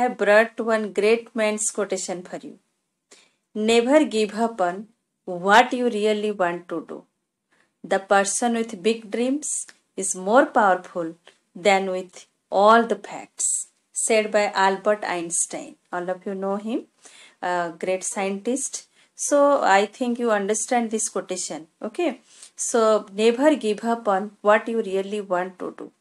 I have brought one great man's quotation for you. Never give up on what you really want to do. The person with big dreams is more powerful than with all the facts, said by Albert Einstein. All of you know him, a great scientist. So I think you understand this quotation. Okay. So never give up on what you really want to do.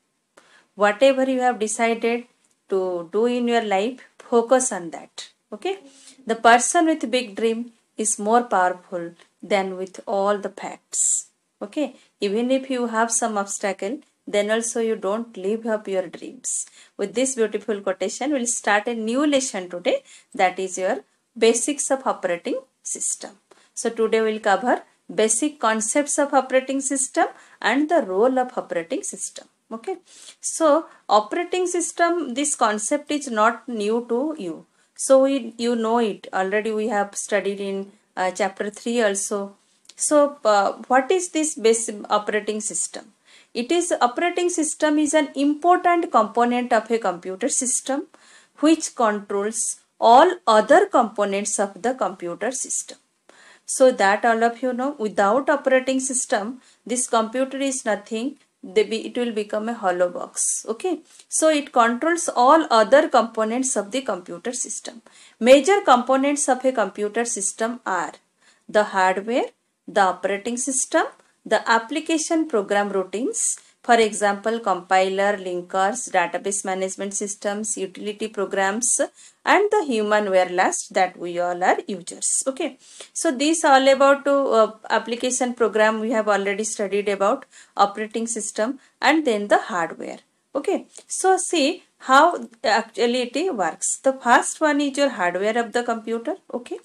Whatever you have decided, to do in your life, focus on that. Okay? The person with big dream is more powerful than with all the facts. Okay? Even if you have some obstacle, then also you don't leave up your dreams. With this beautiful quotation, we'll start a new lesson today. That is your basics of operating system. So today we'll cover basic concepts of operating system and the role of operating system okay so operating system this concept is not new to you so we, you know it already we have studied in uh, chapter 3 also so uh, what is this basic operating system it is operating system is an important component of a computer system which controls all other components of the computer system so that all of you know without operating system this computer is nothing they be it will become a hollow box okay so it controls all other components of the computer system major components of a computer system are the hardware the operating system the application program routines for example, compiler, linkers, database management systems, utility programs and the human where last that we all are users. Okay. So, these all about uh, application program we have already studied about operating system and then the hardware. Okay. So, see how actually it works. The first one is your hardware of the computer. Okay.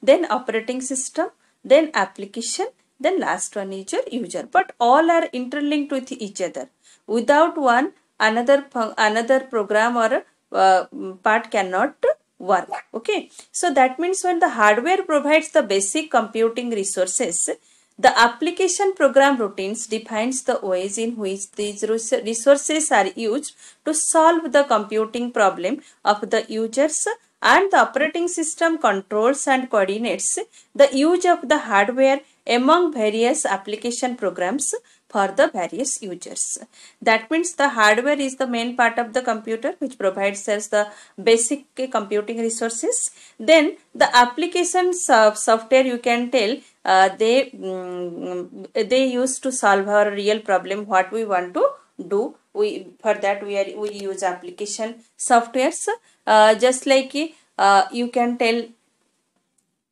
Then operating system, then application then last one is your user. But all are interlinked with each other. Without one, another, another program or uh, part cannot work. Okay. So that means when the hardware provides the basic computing resources, the application program routines defines the ways in which these resources are used to solve the computing problem of the users and the operating system controls and coordinates the use of the hardware among various application programs for the various users. That means the hardware is the main part of the computer which provides us the basic computing resources. Then the applications of software you can tell uh, they, um, they use to solve our real problem what we want to do. We, for that we, are, we use application softwares uh, just like uh, you can tell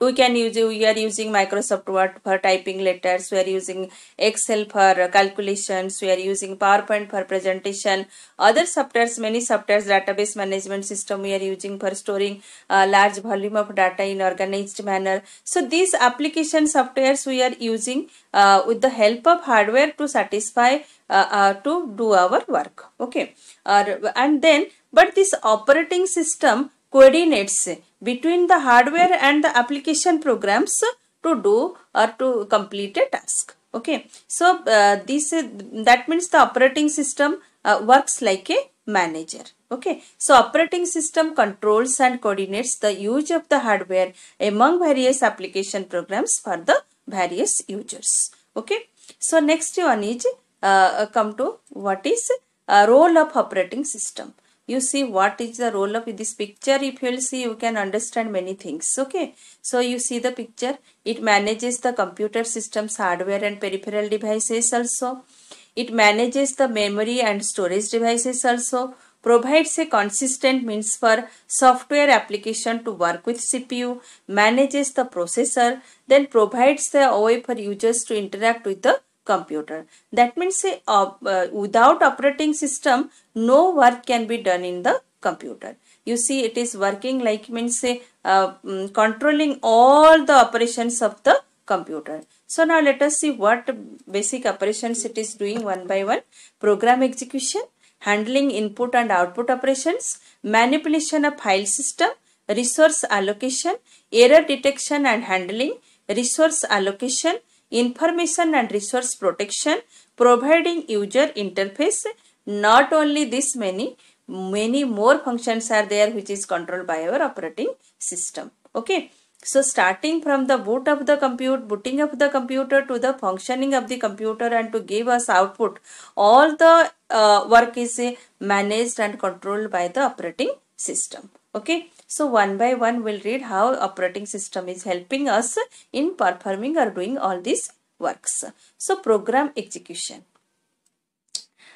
we can use we are using microsoft word for typing letters we are using excel for calculations we are using powerpoint for presentation other softwares many softwares database management system we are using for storing uh, large volume of data in organized manner so these application softwares we are using uh, with the help of hardware to satisfy uh, uh, to do our work okay uh, and then but this operating system coordinates between the hardware and the application programs to do or to complete a task. Okay. So, uh, this is, that means the operating system uh, works like a manager. Okay. So, operating system controls and coordinates the use of the hardware among various application programs for the various users. Okay. So, next one is uh, come to what is uh, role of operating system you see what is the role of this picture if you will see you can understand many things okay so you see the picture it manages the computer systems hardware and peripheral devices also it manages the memory and storage devices also provides a consistent means for software application to work with CPU, manages the processor, then provides the way for users to interact with the computer. That means uh, uh, without operating system, no work can be done in the computer. You see it is working like means say uh, mm, controlling all the operations of the computer. So now let us see what basic operations it is doing one by one. Program execution, handling input and output operations, manipulation of file system, resource allocation, error detection and handling, resource allocation, information and resource protection, providing user interface. Not only this many, many more functions are there which is controlled by our operating system. Okay. So starting from the boot of the computer, booting of the computer to the functioning of the computer and to give us output, all the uh, work is uh, managed and controlled by the operating system. Okay, so one by one we'll read how operating system is helping us in performing or doing all these works. So program execution.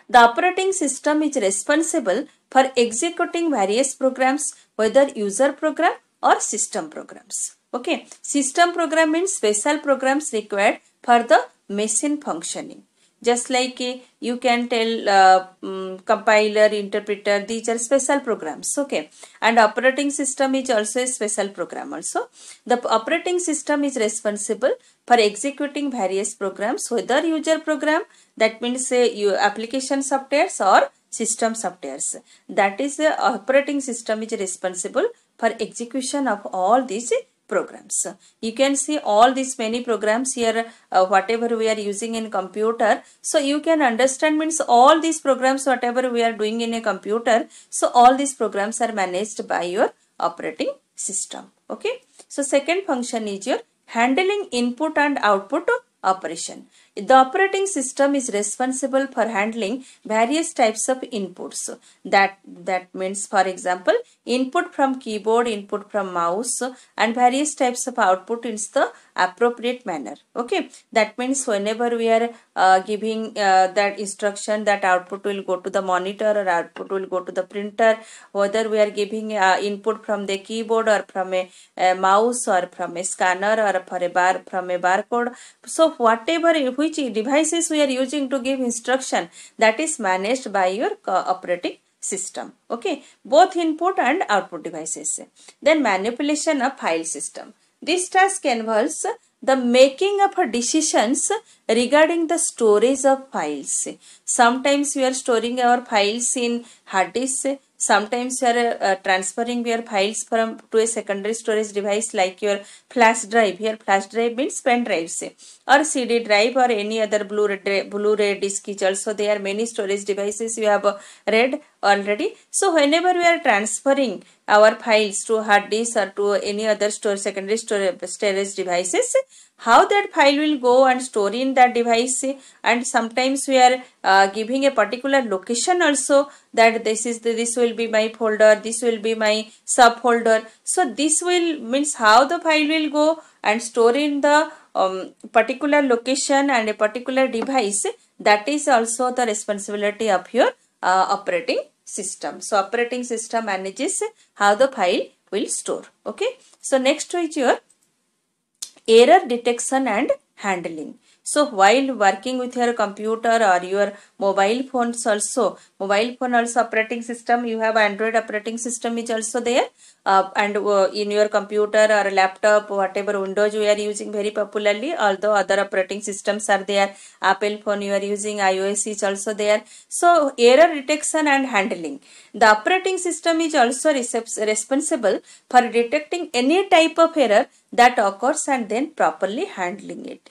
The operating system is responsible for executing various programs whether user program or system programs. Okay, system program means special programs required for the machine functioning. Just like uh, you can tell uh, um, compiler, interpreter, these are special programs. Okay. And operating system is also a special program also. The operating system is responsible for executing various programs, whether user program, that means uh, eh, your application subtares or system subtares. That is the eh, operating system is responsible for execution of all these programs. You can see all these many programs here uh, whatever we are using in computer. So you can understand means all these programs whatever we are doing in a computer. So all these programs are managed by your operating system. Okay. So second function is your handling input and output operation. The operating system is responsible for handling various types of inputs. That, that means for example, input from keyboard, input from mouse and various types of output in the appropriate manner. Okay. That means whenever we are uh, giving uh, that instruction that output will go to the monitor or output will go to the printer, whether we are giving uh, input from the keyboard or from a, a mouse or from a scanner or for a bar, from a barcode. So whatever which devices we are using to give instruction that is managed by your operating system okay both input and output devices then manipulation of file system this task involves the making of a decisions regarding the storage of files sometimes we are storing our files in hard disk Sometimes you are uh, transferring your files from to a secondary storage device like your flash drive. Here flash drive means pen drive से or CD drive or any other Blu-ray Blu-ray disk is also there. Many storage devices you have read already. So whenever we are transferring our files to hard disk or to any other store, secondary store, storage devices, how that file will go and store in that device and sometimes we are uh, giving a particular location also that this is the, this will be my folder, this will be my subfolder. So this will means how the file will go and store in the um, particular location and a particular device that is also the responsibility of your uh, operating system. So operating system manages how the file will store. Okay. So next is your error detection and handling. So while working with your computer or your mobile phones also, mobile phone also operating system, you have Android operating system is also there. Uh, and uh, in your computer or laptop, whatever Windows you are using very popularly, although other operating systems are there. Apple phone you are using, iOS is also there. So error detection and handling. The operating system is also responsible for detecting any type of error that occurs and then properly handling it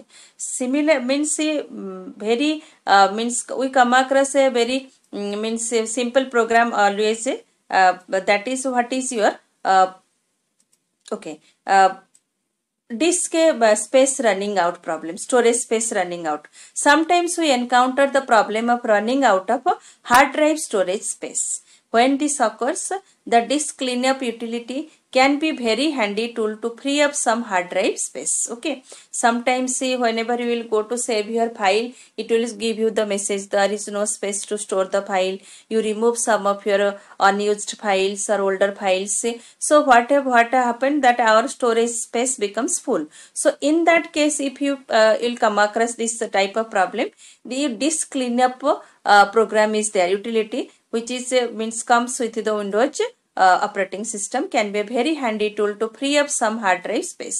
similar means very uh, means we come across a very means a simple program always uh, that is what is your uh, okay uh, disk space running out problem storage space running out sometimes we encounter the problem of running out of hard drive storage space When this occurs, the disk cleanup utility can be very handy tool to free up some hard drive space. Okay. Sometimes see whenever you will go to save your file, it will give you the message there is no space to store the file. You remove some of your uh, unused files or older files. So what, what happened that our storage space becomes full. So in that case, if you uh, will come across this type of problem, the disk cleanup uh, program is there utility which is uh, means comes with the Windows uh, operating system can be a very handy tool to free up some hard drive space.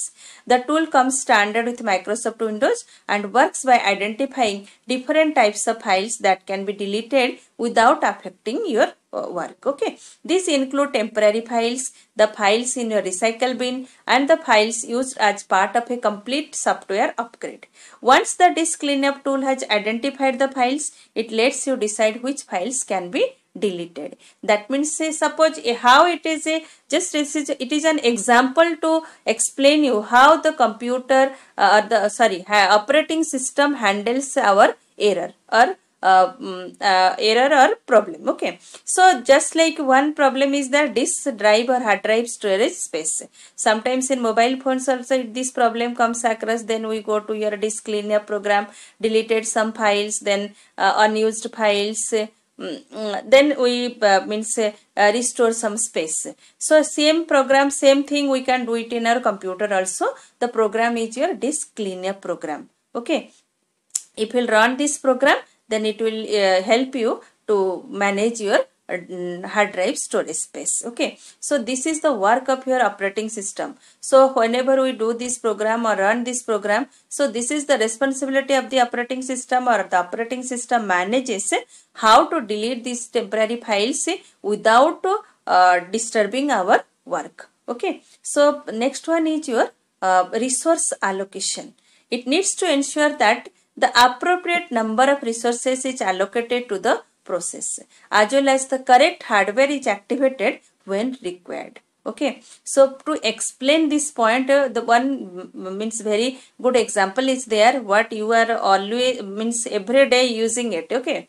The tool comes standard with Microsoft Windows and works by identifying different types of files that can be deleted without affecting your uh, work. Okay. These include temporary files, the files in your recycle bin and the files used as part of a complete software upgrade. Once the disk cleanup tool has identified the files, it lets you decide which files can be deleted that means say suppose eh, how it is a eh, just it is an example to explain you how the computer uh, the sorry operating system handles our error or uh, mm, uh, error or problem okay so just like one problem is the disk drive or hard drive storage space sometimes in mobile phones also this problem comes across then we go to your disk cleaner program deleted some files then uh, unused files eh, Mm, mm, then we uh, means uh, uh, restore some space so same program same thing we can do it in our computer also the program is your disk cleanup program okay if you run this program then it will uh, help you to manage your uh, hard drive storage space okay so this is the work of your operating system so whenever we do this program or run this program so this is the responsibility of the operating system or the operating system manages eh, how to delete these temporary files eh, without uh, disturbing our work okay so next one is your uh, resource allocation it needs to ensure that the appropriate number of resources is allocated to the process as well as the correct hardware is activated when required okay so to explain this point uh, the one means very good example is there what you are always means every day using it okay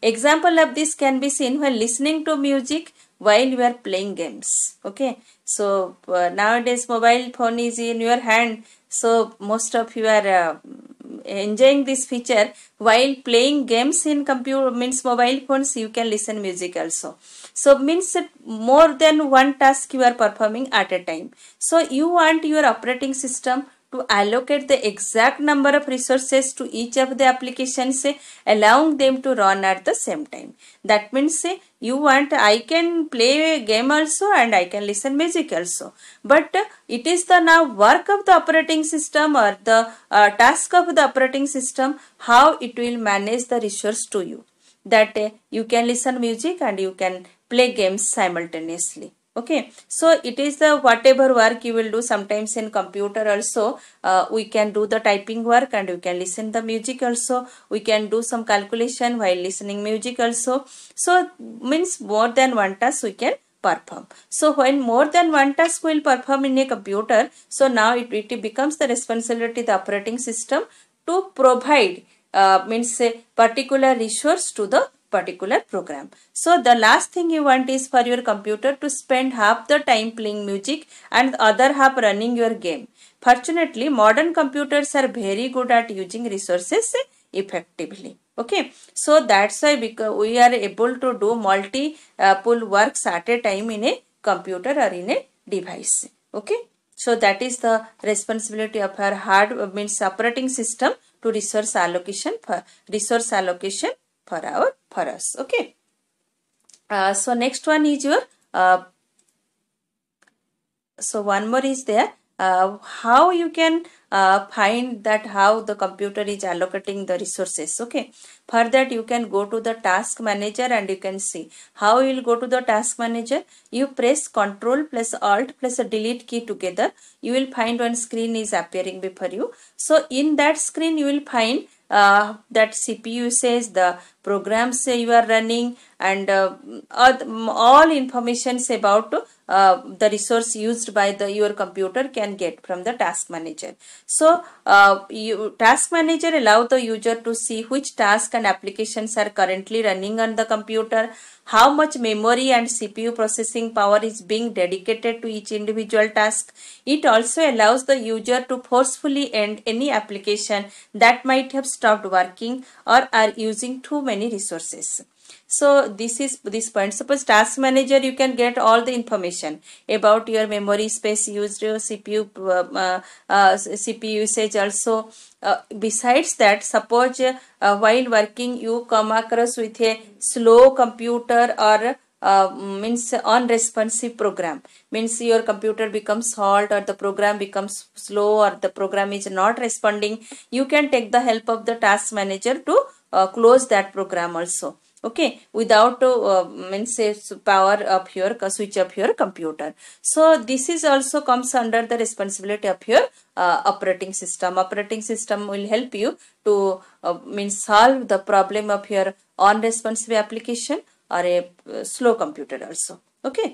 example of this can be seen while listening to music while you are playing games okay so uh, nowadays mobile phone is in your hand so most of you uh, enjoying this feature while playing games in computer means mobile phones you can listen music also so means more than one task you are performing at a time so you want your operating system to allocate the exact number of resources to each of the applications eh, allowing them to run at the same time. That means eh, you want I can play a game also and I can listen music also. But eh, it is the now work of the operating system or the uh, task of the operating system how it will manage the resource to you. That uh, you can listen music and you can play games simultaneously okay so it is the whatever work you will do sometimes in computer also uh, we can do the typing work and we can listen the music also we can do some calculation while listening music also so means more than one task we can perform so when more than one task will perform in a computer so now it, it becomes the responsibility the operating system to provide uh, means a particular resource to the particular program. So the last thing you want is for your computer to spend half the time playing music and the other half running your game. Fortunately, modern computers are very good at using resources effectively. Okay, so that's why we are able to do multiple works at a time in a computer or in a device. Okay, so that is the responsibility of our hard means operating system to resource allocation for resource allocation for our, for us. Okay. Uh, so next one is your, uh, so one more is there. Uh, how you can uh, find that how the computer is allocating the resources okay for that you can go to the task manager and you can see how you will go to the task manager you press control plus alt plus a delete key together you will find one screen is appearing before you so in that screen you will find uh, that CPU says, the programs you are running and uh, all informations about uh, the resource used by the your computer can get from the task manager. So, uh, you, task manager allow the user to see which task and applications are currently running on the computer, how much memory and CPU processing power is being dedicated to each individual task. It also allows the user to forcefully end any application that might have stopped working or are using too many resources so this is this point suppose task manager you can get all the information about your memory space used your cpu uh, uh, uh cpu usage also uh, besides that suppose uh, while working you come across with a slow computer or uh, means unresponsive program means your computer becomes halt or the program becomes slow or the program is not responding you can take the help of the task manager to uh, close that program also okay without uh, means power up your switch up your computer so this is also comes under the responsibility of your uh, operating system operating system will help you to uh, means solve the problem of your unresponsive application or a uh, slow computer also okay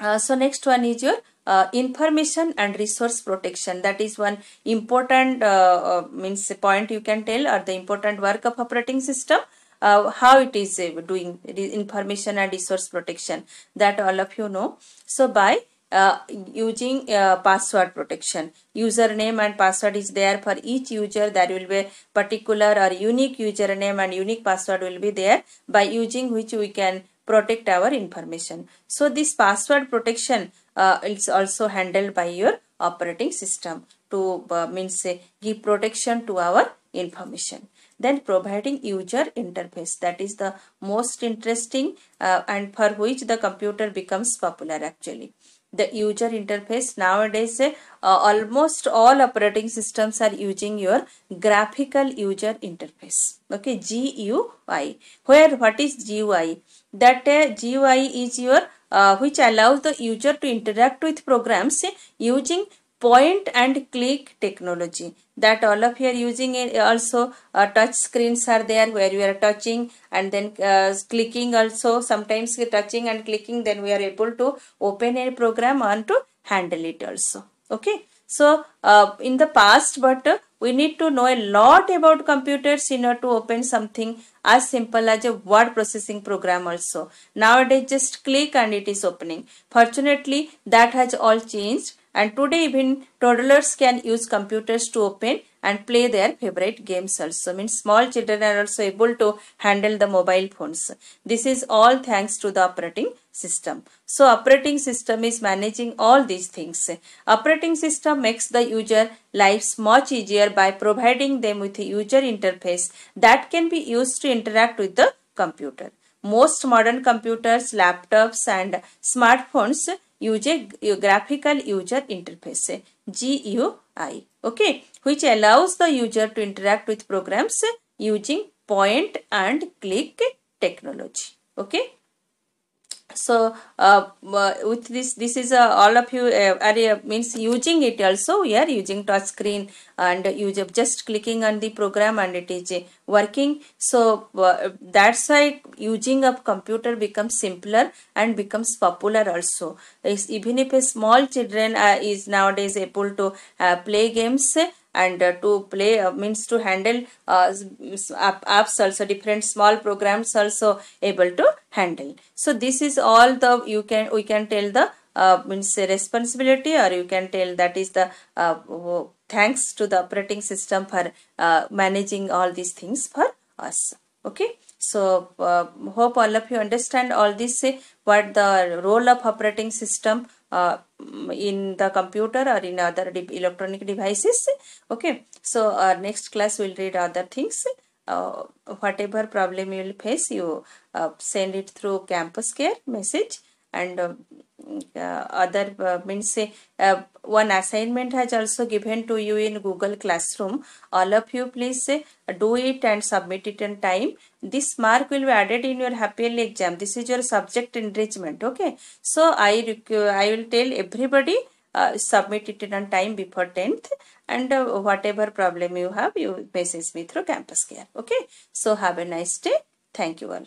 uh, so next one is your uh, information and resource protection that is one important uh, means point you can tell or the important work of operating system uh, how it is uh, doing information and resource protection that all of you know. So by uh, using uh, password protection. Username and password is there for each user. There will be particular or unique username and unique password will be there by using which we can protect our information. So this password protection uh, is also handled by your operating system to uh, means uh, give protection to our information then providing user interface that is the most interesting uh, and for which the computer becomes popular actually the user interface nowadays uh, almost all operating systems are using your graphical user interface okay GUI where what is GUI that uh, GUI is your uh, which allows the user to interact with programs uh, using point and click technology that all of you are using it also uh, touch screens are there where you are touching and then uh, clicking also sometimes touching and clicking then we are able to open a program and to handle it also okay so uh, in the past but uh, we need to know a lot about computers in order to open something as simple as a word processing program also nowadays just click and it is opening fortunately that has all changed and today even toddlers can use computers to open and play their favorite games also. Means small children are also able to handle the mobile phones. This is all thanks to the operating system. So operating system is managing all these things. Operating system makes the user lives much easier by providing them with a user interface that can be used to interact with the computer. Most modern computers, laptops and smartphones user graphical user interface GUI okay which allows the user to interact with programs using point and click technology okay so uh, uh, with this this is uh, all of you uh, are uh, means using it also we are using touch screen and you uh, just clicking on the program and it is working so that's why using of computer becomes simpler and becomes popular also it's, even if a small children is nowadays able to play games and uh, to play uh, means to handle uh, apps also different small programs also able to handle. So this is all the you can we can tell the uh, means responsibility or you can tell that is the uh, thanks to the operating system for uh, managing all these things for us. Okay. So uh, hope all of you understand all this eh, what the role of operating system uh, in the computer or in other electronic devices eh. okay so our next class will read other things eh. uh, whatever problem you will face you uh, send it through campus care message and uh, other uh, means uh, one assignment has also given to you in google classroom all of you please uh, do it and submit it in time this mark will be added in your happily exam this is your subject enrichment okay so i i will tell everybody uh, Uh, submit it on time before 10th and uh, whatever problem you have you message me through campus care okay so have a nice day thank you all